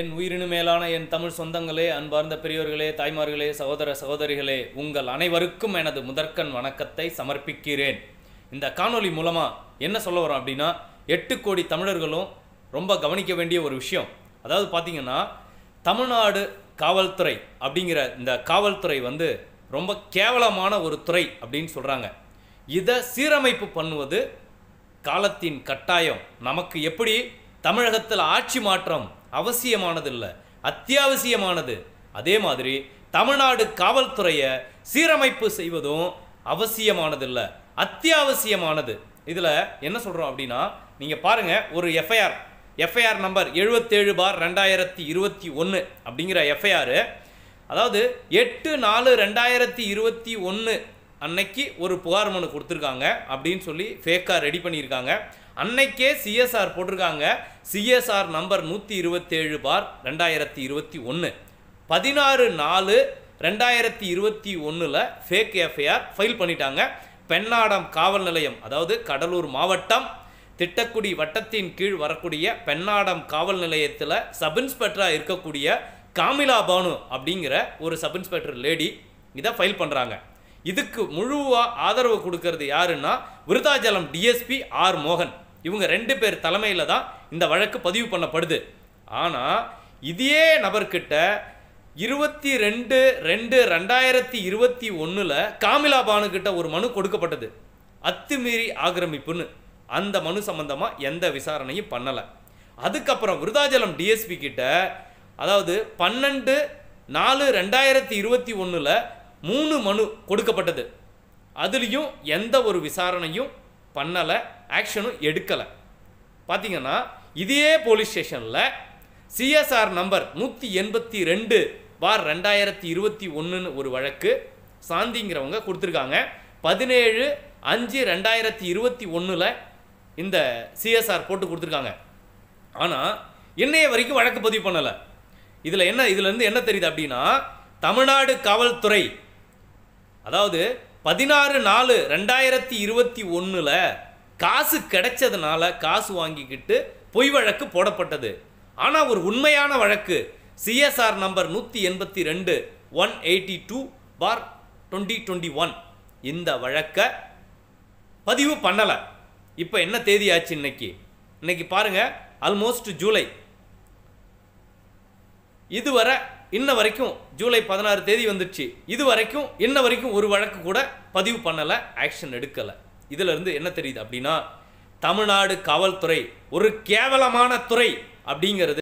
என் உயிரினு மேலான என் தமிழ் சொந்தங்களே அன்பார்ந்த பெரியோர்களே தாய்மார்களே சகோதர சகோதரிகளே உங்கள் அனைவருக்கும் எனது முதற்கண் வணக்கத்தை சமர்ப்பிக்கிறேன் இந்த காணொலி மூலமாக என்ன சொல்ல வரோம் அப்படின்னா எட்டு கோடி தமிழர்களும் ரொம்ப கவனிக்க வேண்டிய ஒரு விஷயம் அதாவது பார்த்திங்கன்னா தமிழ்நாடு காவல்துறை அப்படிங்கிற இந்த காவல்துறை வந்து ரொம்ப கேவலமான ஒரு துறை அப்படின்னு சொல்கிறாங்க இதை சீரமைப்பு பண்ணுவது காலத்தின் கட்டாயம் நமக்கு எப்படி தமிழகத்தில் ஆட்சி மாற்றம் அவசியமானதில்லை அத்தியாவசியமானது அதே மாதிரி தமிழ்நாடு காவல்துறையை சீரமைப்பு செய்வதும் அவசியமானதில்லை அத்தியாவசியமானது இதில் என்ன சொல்கிறோம் அப்படின்னா நீங்கள் பாருங்கள் ஒரு எஃப்ஐஆர் எஃப்ஐஆர் நம்பர் எழுபத்தேழு பார் ரெண்டாயிரத்தி இருபத்தி ஒன்று அப்படிங்கிற எஃப்ஐஆர் அதாவது எட்டு நாலு ரெண்டாயிரத்தி இருபத்தி ஒன்று அன்னைக்கு ஒரு புகார் மனு கொடுத்துருக்காங்க அப்படின்னு சொல்லி ஃபேக்காக ரெடி பண்ணியிருக்காங்க அன்னைக்கே சிஎஸ்ஆர் போட்டிருக்காங்க சிஎஸ்ஆர் நம்பர் நூற்றி இருபத்தேழு பார் ரெண்டாயிரத்தி இருபத்தி ஒன்று பதினாறு நாலு ரெண்டாயிரத்தி இருபத்தி ஒன்றில் ஃபேக் எஃப்ஐஆர் ஃபைல் பண்ணிட்டாங்க பெண்ணாடம் காவல் நிலையம் அதாவது கடலூர் மாவட்டம் திட்டக்குடி வட்டத்தின் கீழ் வரக்கூடிய பெண்ணாடம் காவல் நிலையத்தில் சப் இன்ஸ்பெக்டராக இருக்கக்கூடிய காமிலா பானு அப்படிங்கிற ஒரு சப் இன்ஸ்பெக்டர் லேடி இதை ஃபைல் பண்ணுறாங்க இதுக்கு முழுவாக ஆதரவு கொடுக்கறது யாருன்னா விருதாச்சலம் டிஎஸ்பி ஆர் மோகன் இவங்க ரெண்டு பேர் தலைமையில் தான் இந்த வழக்கு பதிவு பண்ணப்படுது ஆனால் இதே நபர்கிட்ட இருபத்தி ரெண்டு ரெண்டு ரெண்டாயிரத்தி இருபத்தி ஒன்றில் காமிலா பானுக்கிட்ட ஒரு மனு கொடுக்கப்பட்டது அத்துமீறி ஆக்கிரமிப்புன்னு அந்த மனு சம்மந்தமாக எந்த விசாரணையும் பண்ணலை அதுக்கப்புறம் விருதாச்சலம் டிஎஸ்பி கிட்ட அதாவது பன்னெண்டு நாலு ரெண்டாயிரத்தி இருபத்தி ஒன்றில் மூணு மனு கொடுக்கப்பட்டது அதுலேயும் எந்த ஒரு விசாரணையும் பண்ணலை ஆக்ஷனும் எடுக்கலை பார்த்திங்கன்னா இதே போலீஸ் ஸ்டேஷனில் சிஎஸ்ஆர் நம்பர் நூற்றி எண்பத்தி ரெண்டு பார் ரெண்டாயிரத்தி இருபத்தி ஒன்றுன்னு ஒரு வழக்கு சாந்திங்கிறவங்க கொடுத்துருக்காங்க பதினேழு அஞ்சு ரெண்டாயிரத்தி இருபத்தி ஒன்றில் இந்த சிஎஸ்ஆர் போட்டு கொடுத்துருக்காங்க ஆனால் இன்னைய வரைக்கும் வழக்கு பதிவு பண்ணலை இதில் என்ன இதுலேருந்து என்ன தெரியுது அப்படின்னா தமிழ்நாடு காவல்துறை அதாவது பதினாறு நாலு ரெண்டாயிரத்தி இருபத்தி ஒன்றில் காசு கிடைச்சதுனால காசு வாங்கிக்கிட்டு பொய் வழக்கு போடப்பட்டது ஆனால் ஒரு உண்மையான வழக்கு சிஎஸ்ஆர் நம்பர் நூற்றி எண்பத்தி ரெண்டு one eighty two bar twenty twenty one இந்த வழக்கை பதிவு பண்ணலை இப்போ என்ன தேதி ஆச்சு இன்னைக்கு இன்னைக்கு பாருங்கள் ஆல்மோஸ்ட் ஜூலை இதுவரை இன்ன வரைக்கும் ஜூலை பதினாறு தேதி வந்துடுச்சு இது வரைக்கும் இன்ன வரைக்கும் ஒரு வழக்கு கூட பதிவு பண்ணலை ஆக்ஷன் எடுக்கலை இதிலிருந்து என்ன தெரியுது அப்படின்னா தமிழ்நாடு காவல்துறை ஒரு கேவலமான துறை அப்படிங்கிறது